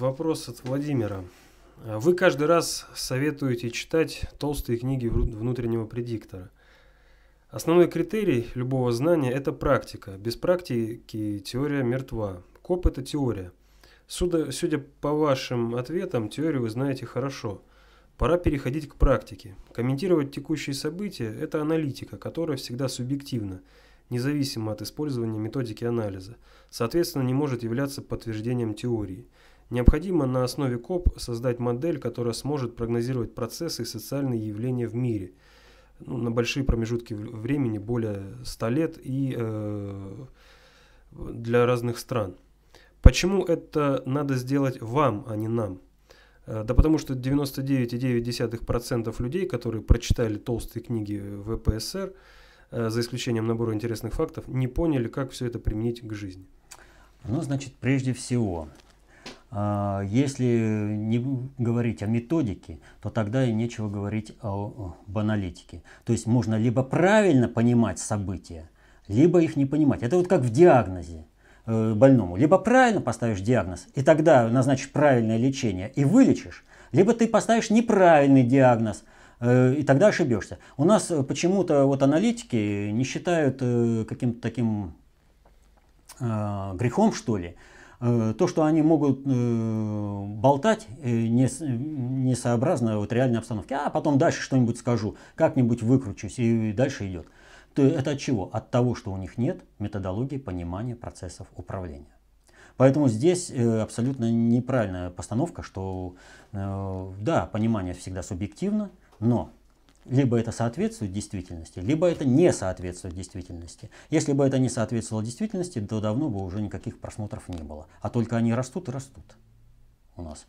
Вопрос от Владимира. Вы каждый раз советуете читать толстые книги внутреннего предиктора. Основной критерий любого знания – это практика. Без практики теория мертва. КОП – это теория. Судя, судя по вашим ответам, теорию вы знаете хорошо. Пора переходить к практике. Комментировать текущие события – это аналитика, которая всегда субъективна независимо от использования методики анализа, соответственно не может являться подтверждением теории. Необходимо на основе КОП создать модель, которая сможет прогнозировать процессы и социальные явления в мире ну, на большие промежутки времени, более 100 лет и э, для разных стран. Почему это надо сделать вам, а не нам? Э, да потому что 99,9% людей, которые прочитали толстые книги ВПСР, э Э, за исключением набора интересных фактов, не поняли, как все это применить к жизни? Ну, значит, прежде всего, а, если не говорить о методике, то тогда и нечего говорить о баналитике. То есть можно либо правильно понимать события, либо их не понимать. Это вот как в диагнозе э, больному. Либо правильно поставишь диагноз, и тогда назначишь правильное лечение и вылечишь, либо ты поставишь неправильный диагноз – Э, и тогда ошибешься. У нас э, почему-то вот аналитики не считают э, каким-то таким грехом, что ли, то, что они могут болтать несообразно вот реальной обстановке, а потом дальше что-нибудь скажу, как-нибудь выкручусь и дальше идет. То это от чего? От того, что у них нет методологии понимания процессов управления. Поэтому здесь абсолютно неправильная постановка, что да, понимание всегда субъективно, но либо это соответствует действительности, либо это не соответствует действительности. Если бы это не соответствовало действительности, то давно бы уже никаких просмотров не было. А только они растут и растут у нас.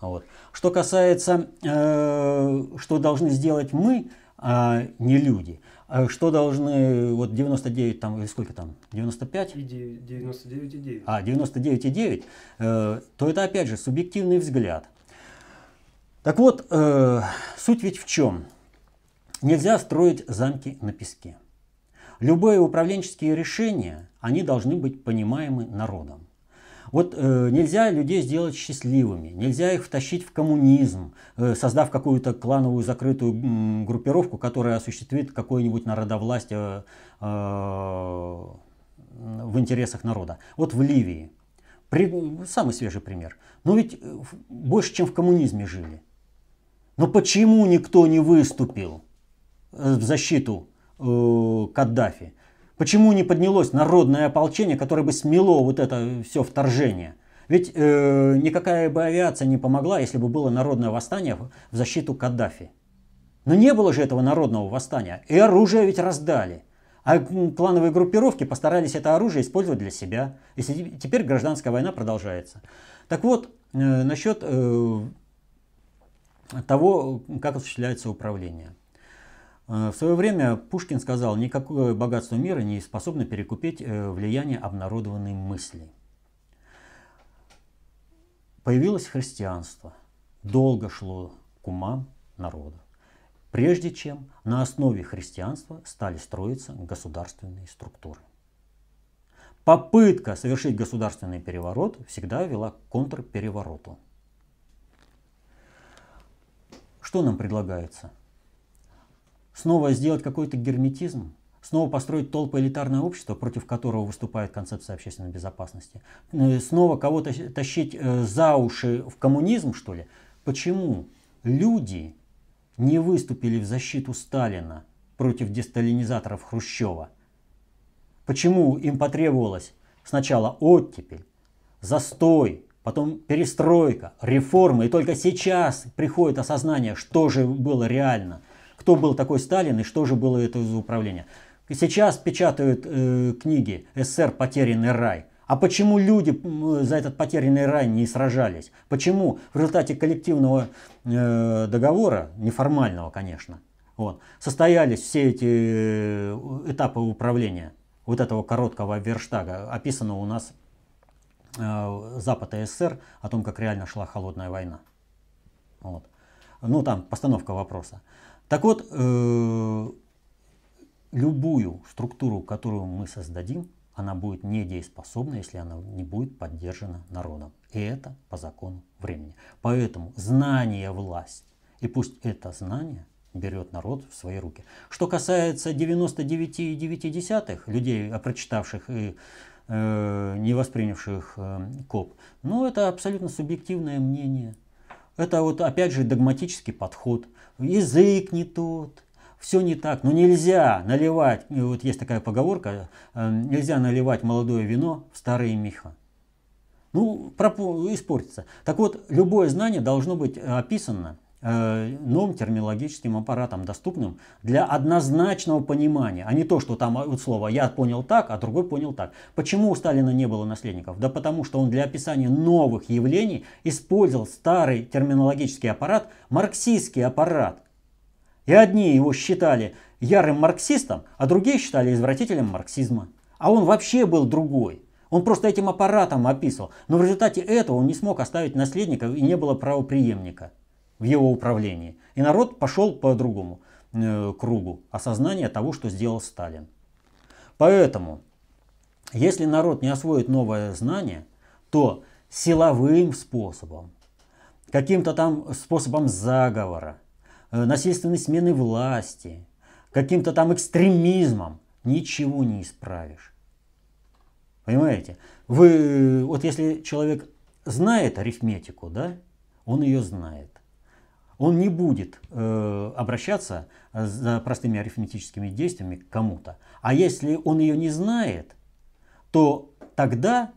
Вот. Что касается, э, что должны сделать мы, а не люди. Э, что должны, вот 99, там, или сколько там, 95? 99,9. А, 99,9, э, то это опять же субъективный взгляд. Так вот, э, суть ведь в чем? Нельзя строить замки на песке. Любые управленческие решения, они должны быть понимаемы народом. Вот э, нельзя людей сделать счастливыми, нельзя их втащить в коммунизм, э, создав какую-то клановую закрытую м, группировку, которая осуществит какое-нибудь народовластие э, э, в интересах народа. Вот в Ливии. При, самый свежий пример. Но ведь э, больше, чем в коммунизме жили. Но почему никто не выступил э, в защиту э, Каддафи? Почему не поднялось народное ополчение, которое бы смело вот это все вторжение? Ведь э, никакая бы авиация не помогла, если бы было народное восстание в защиту Каддафи. Но не было же этого народного восстания. И оружие ведь раздали. А клановые группировки постарались это оружие использовать для себя. И теперь гражданская война продолжается. Так вот, э, насчет э, того, как осуществляется управление. Э, в свое время Пушкин сказал, никакое богатство мира не способно перекупить э, влияние обнародованной мысли. Появилось христианство. Долго шло к умам народа. Прежде чем на основе христианства стали строиться государственные структуры. Попытка совершить государственный переворот всегда вела к контрперевороту. Что нам предлагается? Снова сделать какой-то герметизм? Снова построить толпы элитарное общество, против которого выступает концепция общественной безопасности? Э, снова кого-то тащить э, за уши в коммунизм, что ли? Почему люди не выступили в защиту Сталина против десталинизаторов Хрущева? Почему им потребовалось сначала оттепель, застой, потом перестройка, реформы. И только сейчас приходит осознание, что же было реально, кто был такой Сталин и что же было это из управления. Сейчас печатают э, книги «СССР. Потерянный рай». А почему люди за этот потерянный рай не сражались? Почему в результате коллективного э, договора, неформального, конечно, вот, состоялись все эти э, этапы управления вот этого короткого верштага, описанного у нас Э, Запад и СССР о том, как реально шла холодная война. Вот. Ну, там постановка вопроса. Так вот, э, любую структуру, которую мы создадим, она будет недееспособна, если она не будет поддержана народом. И это по закону времени. Поэтому знание – власть. И пусть это знание берет народ в свои руки. Что касается 99,9 людей, э, прочитавших и Э, не воспринявших э, КОП. Но ну, это абсолютно субъективное мнение. Это вот опять же догматический подход. Язык не тот, все не так. Но нельзя наливать, вот есть такая поговорка, э, нельзя наливать молодое вино в старые меха. Ну, испортится. Так вот, любое знание должно быть описано – Э, новым терминологическим аппаратом, доступным для однозначного понимания, а не то, что там вот слово «я понял так», а другой понял так. Почему у Сталина не было наследников? Да потому что он для описания новых явлений использовал старый терминологический аппарат, марксистский аппарат. И одни его считали ярым марксистом, а другие считали извратителем марксизма. А он вообще был другой. Он просто этим аппаратом описывал. Но в результате этого он не смог оставить наследников и не было правоприемника в его управлении. И народ пошел по другому э, кругу осознания того, что сделал Сталин. Поэтому, если народ не освоит новое знание, то силовым способом, каким-то там способом заговора, э, насильственной смены власти, каким-то там экстремизмом ничего не исправишь. Понимаете? Вы, вот если человек знает арифметику, да, он ее знает он не будет э, обращаться за простыми арифметическими действиями к кому-то. А если он ее не знает, то тогда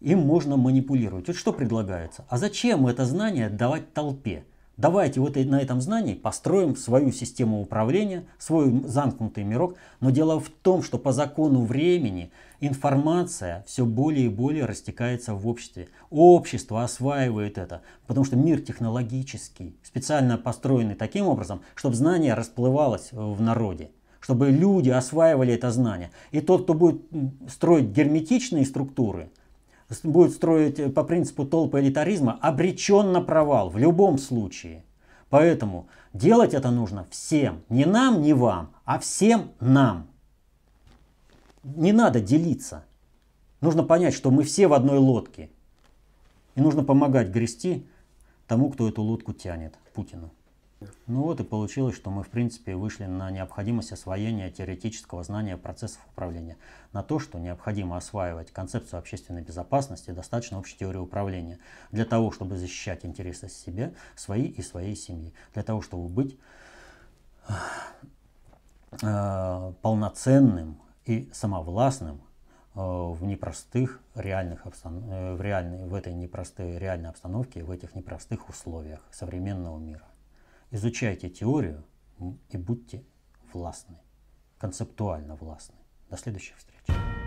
им можно манипулировать. Вот что предлагается? А зачем это знание давать толпе? Давайте вот на этом знании построим свою систему управления, свой замкнутый мирок. Но дело в том, что по закону времени информация все более и более растекается в обществе. Общество осваивает это, потому что мир технологический, специально построенный таким образом, чтобы знание расплывалось в народе чтобы люди осваивали это знание. И тот, кто будет строить герметичные структуры, будет строить э, по принципу толпы элитаризма, обречен на провал в любом случае. Поэтому делать это нужно всем. Не нам, не вам, а всем нам. Не надо делиться. Нужно понять, что мы все в одной лодке. И нужно помогать грести тому, кто эту лодку тянет, Путину. Ну вот и получилось, что мы в принципе вышли на необходимость освоения теоретического знания процессов управления, на то, что необходимо осваивать концепцию общественной безопасности, достаточно общей теории управления, для того, чтобы защищать интересы себе, свои и своей семьи, для того, чтобы быть э, полноценным и самовластным э, в непростых реальных обстан... Э, в, реальной, в этой непростой реальной обстановке, в этих непростых условиях современного мира. Изучайте теорию и будьте властны, концептуально властны. До следующих встреч.